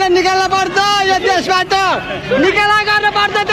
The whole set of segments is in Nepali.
बाहिर पर्छ यो देशबाट निकाला पर्छ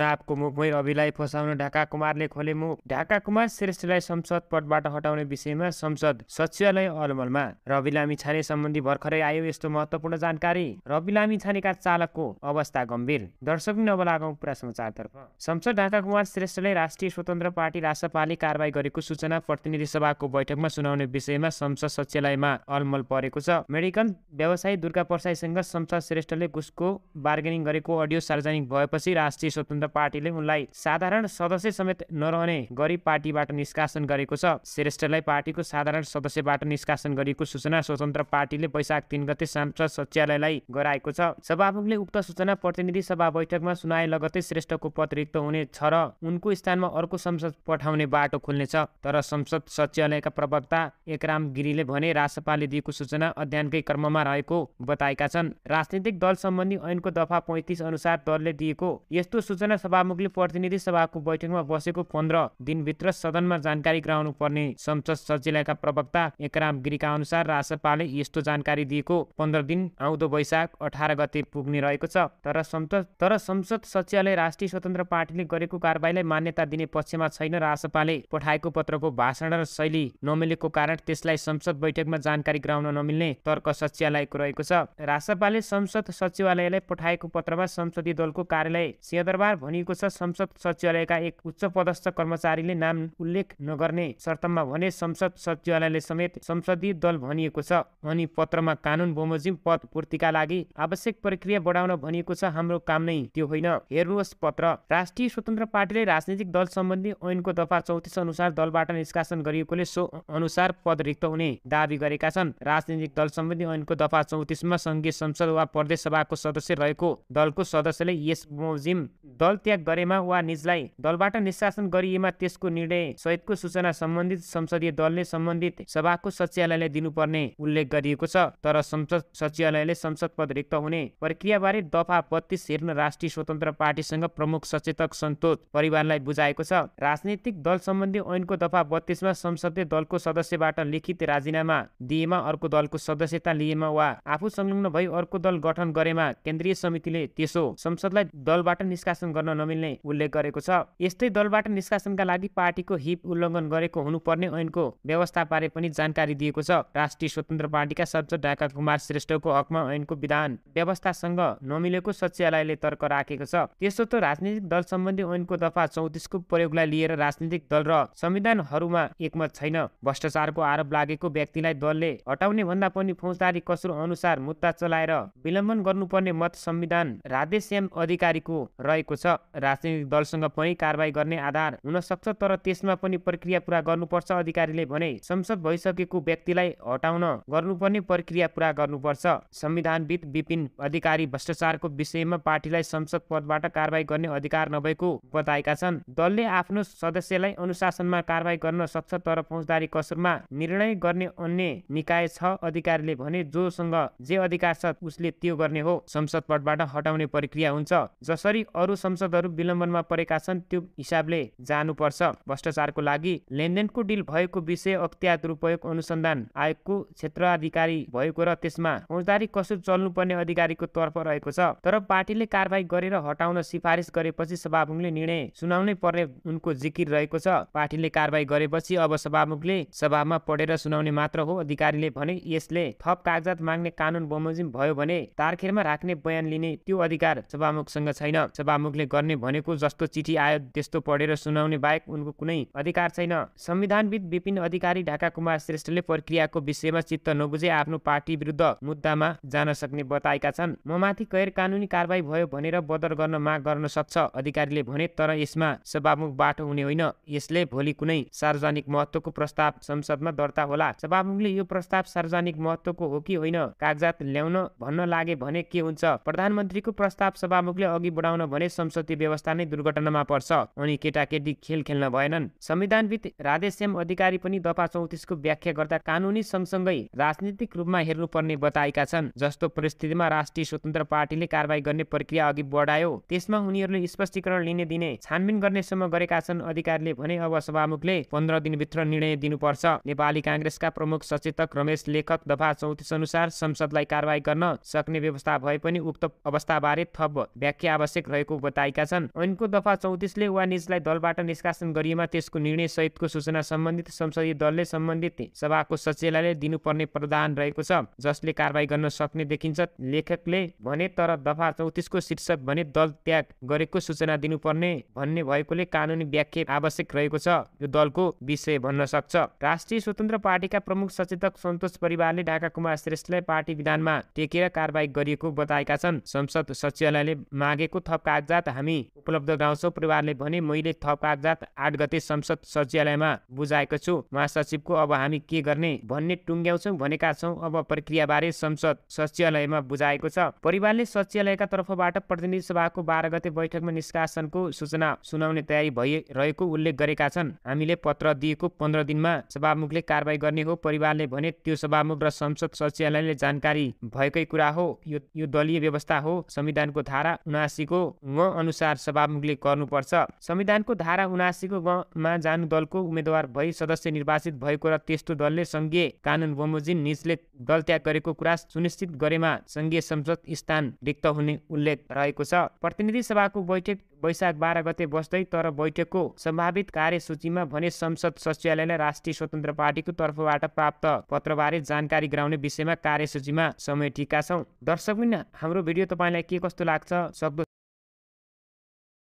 चुनावको मुखमै अभिलाई फसाउन ढाका कुमारले खोले मुख ढाका कुमार श्रेष्ठलाई संसद पदबाट हटाउने विषयमा संसद सचिवालय अलमलमा रवि लामी छाने सम्बन्धी भर्खरै आयो यस्तो महत्वपूर्ण जानकारी रवि लामी छानेका चालकको अवस्था गम्भीर दर्शक नबलागौँ पुरा समाचारतर्फ संसद ढाका कुमार श्रेष्ठले राष्ट्रिय स्वतन्त्र पार्टी रासपाले कारवाही गरेको सूचना प्रतिनिधि सभाको बैठकमा सुनाउने विषयमा संसद सचिवालयमा अलमल परेको छ मेडिकल व्यवसायी दुर्गा प्रसाईसँग संसद श्रेष्ठले घुसको बारे बार्गेनिङ गरेको अडियो सार्वजनिक भएपछि राष्ट्रिय स्वतन्त्र पार्टीले उनलाई साधारण सदस्य समेत नरहने गरी पार्टीबाट निष्कासन गरेको छ श्रेष्ठलाई पार्टीको साधारण सदस्यबाट निष्कासन गरिएको सूचना स्वतन्त्र पार्टीले वैशाख तिन गते सांसद सचिवालयलाई गराएको छ सभामुखले उक्त सूचना प्रतिनिधि सभा बैठकमा सुनाए लगतै श्रेष्ठको पद रिक्त छ र उनको स्थानमा अर्को संसद पठाउने बाटो खुल्नेछ तर संसद सचिवालयका प्रवक्ता एकराम गिरीले भने राजसभाले दिएको सूचना अध्ययनकै क्रममा रहेको बताएका छन् राजनीतिक दल सम्बन्धी ऐनको दफा दफा पैँतिस अनुसार दलले दिएको यस्तो सूचना सभामुखले प्रतिनिधि सभाको बैठकमा बसेको पन्ध्र दिनभित्र सदनमा जानकारी गराउनु पर्ने संसद सचिवालयका प्रवक्ता एकराम गिरीका अनुसार राजसपाले यस्तो जानकारी दिएको पन्ध्र दिन आउँदो वैशाख अठार गते पुग्ने रहेको छ तर संसद तर संसद सचिवालय राष्ट्रिय स्वतन्त्र पार्टीले गरेको कारवाहीलाई मान्यता दिने पक्षमा छैन रासपाले पठाएको पत्रको भाषण र शैली नमिलेको कारण त्यसलाई संसद बैठकमा जानकारी गराउन नमिल्ने तर्क सचिवालयको रहेको छ रासपाले संसद सचिवालयलाई पठाएको पत्रमा संसदीय दलको कार्यालय सिंहदरबार भनिएको छ संसद सचिवालयका एक उच्च पदस्थ कर्मचारीले नाम उल्लेख नगर्ने शर्तमा भने संसद सचिवालयले समेत संसदीय दल भनिएको छ अनि पत्रमा कानुन बमोजिम पद पूर्तिका लागि आवश्यक प्रक्रिया बढाउन भनिएको छ हाम्रो काम नै त्यो होइन हेर्नुहोस् पत्र राष्ट्रिय स्वतन्त्र पार्टीले राजनीतिक दल सम्बन्धी ऐनको दफा चौतिस अनुसार दलबाट निष्कासन गरिएकोले सो अनुसार पद रिक्त हुने दावी गरेका छन् राजनीतिक दल सम्बन्धी ऐनको दफा चौतिसमा संघीय संसद वा प्रदेश सभाको सदस्य रहेको दलको सदस्यले यस मोजिम दल त्याग गरेमा वा निजलाई दलबाट निष्कासन गरिएमा त्यसको निर्णय सहितको सूचना सम्बन्धित संसदीय दलले सम्बन्धित सभाको सचिवालयलाई दिनुपर्ने उल्लेख गरिएको छ तर संसद सचिवालयले संसद पद रिक्त हुने प्रक्रियाबारे दफा बत्तीस हेर्न राष्ट्रिय स्वतन्त्र पार्टीसँग प्रमुख सचेतक सन्तोष परिवारलाई बुझाएको छ राजनीतिक दल सम्बन्धी ऐनको दफा बत्तीसमा संसदीय दलको सदस्यबाट लिखित राजीनामा दिएमा अर्को दलको सदस्यता लिएमा वा आफू संलग्न भई अर्को दल गठन गरेमा केन्द्रीय समिति समितिले त्यसो संसदलाई दलबाट निष्कासन गर्न नमिल्ने उल्लेख गरेको छ यस्तै दलबाट निष्कासनका लागि पार्टीको हित उल्लङ्घन गरेको हुनुपर्ने ऐनको व्यवस्था बारे पनि जानकारी दिएको छ राष्ट्रिय स्वतन्त्र पार्टीका सांसद डाका कुमार श्रेष्ठको हकमा ऐनको विधान व्यवस्थासँग नमिलेको सचिवालयले तर्क राखेको छ त्यसो त राजनीतिक दल सम्बन्धी ऐनको दफा चौतिसको प्रयोगलाई लिएर राजनीतिक दल र संविधानहरूमा एकमत छैन भ्रष्टाचारको आरोप लागेको व्यक्तिलाई दलले हटाउने भन्दा पनि फौजदारी कसुर अनुसार मुद्दा चलाएर विलम्बन गर्नुपर्ने मत संविधान संविधान राधेश्याम अधिकारीको रहेको छ राजनैतिक दलसँग पनि कारवाही गर्ने आधार हुन सक्छ तर त्यसमा पनि प्रक्रिया पुरा गर्नुपर्छ अधिकारीले भने संसद भइसकेको व्यक्तिलाई हटाउन गर्नुपर्ने प्रक्रिया पुरा गर्नुपर्छ संविधानविद विपिन अधिकारी भ्रष्टाचारको विषयमा पार्टीलाई संसद पदबाट कारवाही गर्ने अधिकार नभएको बताएका छन् दलले आफ्नो सदस्यलाई अनुशासनमा कारवाही गर्न सक्छ तर फौजदारी कसुरमा निर्णय गर्ने अन्य निकाय छ अधिकारीले भने जोसँग जे अधिकार छ उसले त्यो गर्ने हो संसद सदनबाट हटाउने प्रक्रिया हुन्छ जसरी अरू संसदहरू विलम्बनमा परेका छन् त्यो हिसाबले जानुपर्छ भ्रष्टाचारको लागि लेनदेनको डिल भएको विषय अख्तियार दुरुपयोग अनुसन्धान आयोगको क्षेत्राधिकारी भएको र त्यसमा फौजदारी कसुर चल्नुपर्ने अधिकारीको तर्फ रहेको छ तर पार्टीले कारवाही गरेर हटाउन सिफारिस गरेपछि सभामुखले निर्णय सुनाउनै पर्ने उनको जिकिर रहेको छ पार्टीले कारवाही गरेपछि अब सभामुखले सभामा पढेर सुनाउने मात्र हो अधिकारीले भने यसले थप कागजात माग्ने कानुन बमोजिम भयो भने तारखेरमा राख्ने बयान लिने दिने त्यो अधिकार सभामुखसँग छैन सभामुखले गर्ने भनेको जस्तो चिठी आयो त्यस्तो पढेर सुनाउने बाहेक उनको कुनै अधिकार छैन संविधानविद विपिन अधिकारी ढाका कुमार श्रेष्ठले प्रक्रियाको विषयमा चित्त नबुझे आफ्नो पार्टी विरुद्ध मुद्दामा जान सक्ने बताएका छन् ममाथि गैर कानुनी कारवाही भयो भनेर बदर गर्न माग गर्न सक्छ अधिकारीले भने तर यसमा सभामुख बाटो हुने होइन यसले भोलि कुनै सार्वजनिक महत्वको प्रस्ताव संसदमा दर्ता होला सभामुखले यो प्रस्ताव सार्वजनिक महत्वको हो कि होइन कागजात ल्याउन भन्न लागे भने के हुन्छ प्रधान प्रधानमन्त्रीको प्रस्ताव सभामुखले अघि बढाउन भने संसदीय व्यवस्था नै दुर्घटनामा पर्छ अनि केटाकेटी खेल खेल्न भएनन् संविधानविद राधेश्याम अधिकारी पनि दफा चौतिसको व्याख्या गर्दा कानुनी सँगसँगै राजनीतिक रूपमा हेर्नुपर्ने बताएका छन् जस्तो परिस्थितिमा राष्ट्रिय स्वतन्त्र पार्टीले कारवाही गर्ने प्रक्रिया अघि बढायो त्यसमा उनीहरूले स्पष्टीकरण लिने दिने छानबिन गर्ने समय गरेका छन् अधिकारीले भने अब सभामुखले पन्ध्र दिनभित्र निर्णय दिनुपर्छ नेपाली काङ्ग्रेसका प्रमुख सचेतक रमेश लेखक दफा चौतिस अनुसार संसदलाई कारवाही गर्न सक्ने व्यवस्था भए पनि उक्त अवस्थाबारे थप व्याख्या आवश्यक रहेको बताएका छन् ऐनको दफा चौतिसले वा निजलाई दलबाट निष्कासन गरिएमा त्यसको निर्णय सहितको सूचना सम्बन्धित संसदीय दलले सम्बन्धित सभाको सचिवालयले दिनुपर्ने प्रदान रहेको छ जसले कारवाही गर्न सक्ने देखिन्छ लेखकले भने तर दफा चौतिसको शीर्षक भने दल त्याग गरेको सूचना दिनुपर्ने भन्ने भएकोले कानुनी व्याख्या आवश्यक रहेको छ यो दलको विषय भन्न सक्छ राष्ट्रिय स्वतन्त्र पार्टीका प्रमुख सचेतक सन्तोष परिवारले ढाका कुमार श्रेष्ठलाई पार्टी विधानमा टेकेर कारवाही गरिएको बताएका छन् संसद सचिवालयले मागेको थप कागजात हामी उपलब्ध गराउँछौँ परिवारले भने मैले थप कागजात आठ गते संसद सचिवालयमा बुझाएको छु महासचिवको अब हामी के गर्ने भन्ने टुङ्ग्याउँछौँ भनेका छौँ अब प्रक्रियाबारे संसद सचिवालयमा बुझाएको छ परिवारले सचिवालयका तर्फबाट प्रतिनिधि सभाको बाह्र गते बैठकमा निष्कासनको सूचना सुनाउने तयारी भइरहेको उल्लेख गरेका छन् हामीले पत्र दिएको पन्ध्र दिनमा सभामुखले कारवाही गर्ने हो परिवारले भने त्यो सभामुख र संसद सचिवालयले जानकारी भएकै कुरा हो यो, यो दलीय व्यवस्था हो संविधानको धारा उनासीको ग अनुसार सभामुखले गर्नुपर्छ संविधानको धारा उनासीको गमा जानु दलको उम्मेद्वार भई सदस्य निर्वाचित भएको र त्यस्तो दलले संघीय कानुन बमोजिम निजले दल त्याग गरेको कुरा सुनिश्चित गरेमा संघीय संसद स्थान रिक्त हुने उल्लेख रहेको छ प्रतिनिधि सभाको बैठक वैशाख बाह्र गते बस्दै तर बैठकको सम्भावित कार्यसूचीमा भने संसद सचिवालयले राष्ट्रिय स्वतन्त्र पार्टीको तर्फबाट प्राप्त पत्रबारे जानकारी गराउने विषयमा कार्यसूचीमा समय ठिका छौँ दर्शक हाम्रो भिडियो तपाईँलाई के कस्तो लाग्छ सक्दो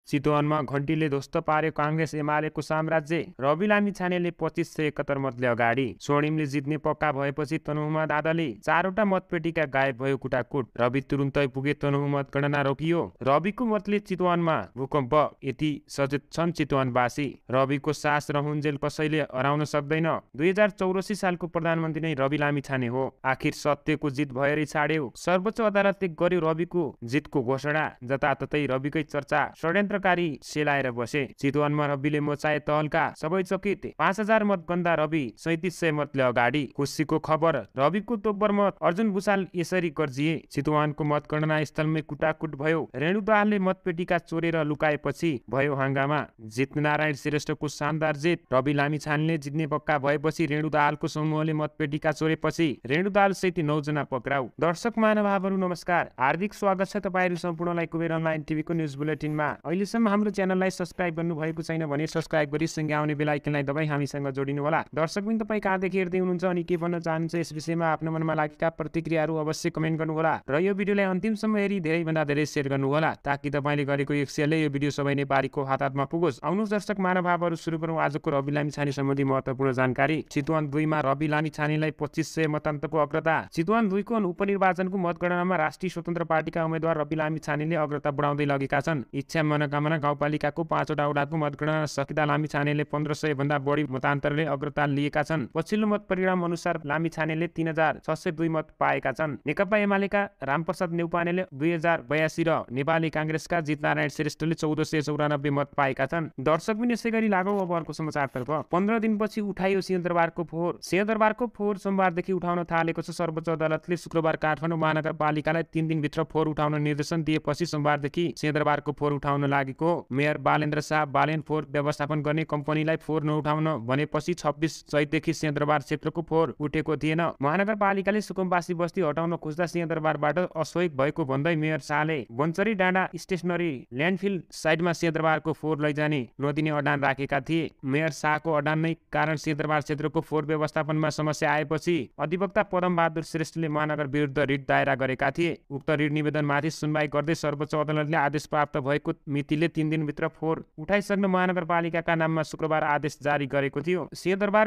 चितवनमा घन्टीले ध्वस्त पारे काङ्ग्रेस एमालेको साम्राज्य रवि लामी छानेले पच्चिस सय एकहत्तर मतले अगाडि स्वर्णिमले जित्ने पक्का भएपछि तनहुमा दादाले चारवटा मतपेटिका गायब भयो कुटाकुट रवि तुरुन्तै पुगे तनहु मत गणना रोकियो रविको मतले चितवनमा भूकम्प यति सचेत छन् चितवनवासी रविको सास रहुन्जेल कसैले हराउन सक्दैन दुई हजार चौरासी सालको प्रधानमन्त्री नै रवि लामी छाने हो आखिर सत्यको जित भएरै छाड्यो सर्वोच्च अदालतले गर्यो रविको जितको घोषणा जताततै रविकै चर्चा षड्यन्त्र पत्रकारी सेलाएर बसे चितवनमा रविले मोचाए तहलका सबै चकित पाँच हजार मतभन्दा रवि सैतिस सय मतले अगाडि खुसीको खबर रविको तोब्बर मत अर्जुन भूषाल यसरी गर्जिए चितवनको मतगणना स्थलमै कुटाकुट भयो रेणु दाहालले मतपेटिका चोरेर लुकाएपछि भयो हाङ्गामा जित नारायण श्रेष्ठको शानदार जित रवि लामी छानले जित्ने पक्का भएपछि रेणु दाहालको समूहले मतपेटिका चोरेपछि रेणु दाहाल सहित नौजना पक्राउ दर्शक महानुभावहरू नमस्कार हार्दिक स्वागत छ तपाईँहरू सम्पूर्णलाई कुबेर अनलाइन टिभीको न्युज बुलेटिनमा अहिले अहिलेसम्म हाम्रो च्यानललाई सब्सक्राइब गर्नुभएको छैन भने सब्सक्राइब गरी सँगै आउने बेलायकनलाई दबाई हामीसँग जोडिनु होला दर्शक पनि तपाईँ कहाँदेखि हेर्दै हुनुहुन्छ अनि के भन्न चाहनुहुन्छ यस विषयमा आफ्नो मनमा लागेका प्रतिक्रियाहरू अवश्य कमेन्ट गर्नुहोला र यो भिडियोलाई अन्तिमसम्म हेरी धेरैभन्दा धेरै सेयर गर्नुहोला ताकि तपाईँले गरेको एक एक्सियले यो भिडियो सबै नेपालीको हात हातमा पुगोस् आउनुहोस् दर्शक मानवभावहरू सुरु गरौँ आजको रवि लामी छाने सम्बन्धी महत्त्वपूर्ण जानकारी चितवन दुईमा रवि लामी छानेलाई पच्चिस सय मतान्तको अग्रता चितवन दुईको उपनिर्वाचनको मतगणनामा राष्ट्रिय स्वतन्त्र पार्टीका उम्मेद्वार रवि लामी छानेले अग्रता बढाउँदै लगेका छन् इच्छा मनका सगरमाथा गाउँपालिकाको पाँचवटा वडाको मतगणना सकिँदा छानेले पन्ध्र सय भन्दा बढी मतान्तरले अग्रता लिएका छन् पछिल्लो मत परिणाम अनुसार लामी छानेले तीन हजार छ सय दुई मत पाएका छन् नेकपा एमालेका रामप्रसाद नेउपानेले दुई हजार बयासी र नेपाली काङ्ग्रेसका जितनारायण श्रेष्ठले चौध सय चौरानब्बे मत पाएका छन् दर्शक पनि यसै गरी लागौ अब अर्को समाचारतर्फ पन्ध्र दिनपछि उठाइयो सिंहदरबारको फोहोर सिंहदरबारको फोहोर सोमबारदेखि उठाउन थालेको छ सर्वोच्च अदालतले शुक्रबार काठमाडौँ महानगरपालिकालाई तिन दिनभित्र फोहोर उठाउन निर्देशन दिएपछि सोमबारदेखि सिंहदरबारको फोहोर उठाउन लाग्यो लागेको मेयर बालेन्द्र शाह बालेन फोहोर व्यवस्थापन गर्ने कम्पनीलाई फोहोर नउठाउन भनेपछि छब्बिस चैतदेखि सिंहदरबार क्षेत्रको फोहोर उठेको थिएन महानगरपालिकाले सुकुम्बासी बस्ती हटाउन खोज्दा सिंहदरबारबाट असहयोग भएको भन्दै मेयर शाहले बन्चरी डाँडा स्टेसनरी ल्यान्डफिल साइडमा सिंहदरबारको फोहोर लैजाने नदिने अडान राखेका थिए मेयर शाहको अडान नै कारण सिंहदरबार क्षेत्रको फोहोर व्यवस्थापनमा समस्या आएपछि अधिवक्ता पदमबहादुर श्रेष्ठले महानगर विरुद्ध रिट दायरा गरेका थिए उक्त रिट निवेदनमाथि सुनवाई गर्दै सर्वोच्च अदालतले आदेश प्राप्त भएको मिति समितिले तिन दिनभित्र फोहोर उठाइसक्ने महानगरपालिकाका नाममा शुक्रबार आदेश जारी गरेको थियो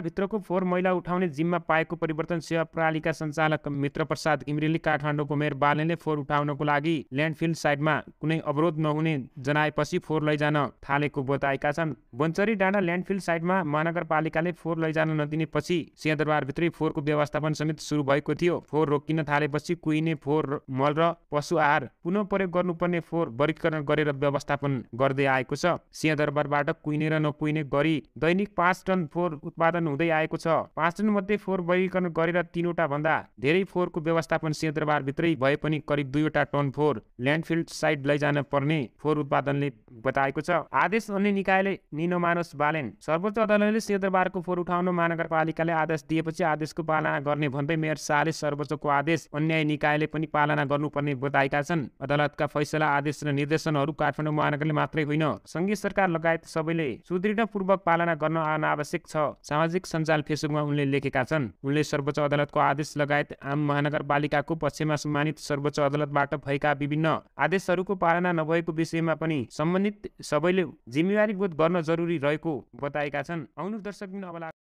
भित्रको फोहोर मैला उठाउने जिम्मा पाएको परिवर्तन सेवा प्रणालीका सञ्चालक मित्र प्रसाद घिमरेली काठमाडौँको मेयर बालनले फोहोर उठाउनको लागि ल्यान्डफिल्ड साइडमा कुनै अवरोध नहुने जनाएपछि फोहोर लैजान थालेको बताएका छन् बन्चरी डाँडा ल्यान्डफिल्ड साइडमा महानगरपालिकाले फोहोर लैजान नदिने नदिनेपछि सिंहदरबारभित्रै फोहोरको व्यवस्थापन समेत सुरु भएको थियो फोहोर रोकिन थालेपछि कुहिने फोहोर मल र पशु आहार पुनः प्रयोग गर्नुपर्ने फोहोर वर्गीकरण गरेर व्यवस्थापन गर्दै आएको छ सिंहदरबारबाट कुहिने र नकुहिने गरी दैनिक पाँच टन फोहोर उत्पादन हुँदै आएको छ पाँच टन मध्ये फोहोर वर्गीकरण गरेर तिनवटा भन्दा धेरै फोहोरको व्यवस्थापन भित्रै भए पनि करिब दुईवटा टन फोहोर ल्यान्डफिल्ड साइड लैजान पर्ने फोहोर उत्पादनले बताएको छ आदेश अन्य निकायले निनमानस बालेन सर्वोच्च अदालतले सिंहदरबारको फोहोर उठाउन महानगरपालिकाले आदेश दिएपछि आदेशको पालना गर्ने भन्दै मेयर शाहले सर्वोच्चको आदेश अन्याय निकायले पनि पालना गर्नुपर्ने बताएका छन् अदालतका फैसला आदेश र निर्देशनहरू काठमाडौँ महानगर सरकारले मात्रै होइन सङ्घीय सरकार लगायत सबैले सुदृढपूर्वक पालना गर्न अनावश्यक आवश्यक छ सामाजिक सञ्जाल फेसबुकमा उनले लेखेका छन् उनले सर्वोच्च अदालतको आदेश लगायत आम महानगरपालिकाको पक्षमा सम्मानित सर्वोच्च अदालतबाट भएका विभिन्न आदेशहरूको पालना नभएको विषयमा पनि सम्बन्धित सबैले जिम्मेवारी बोध गर्न जरुरी रहेको बताएका छन् आउनु दर्शक अब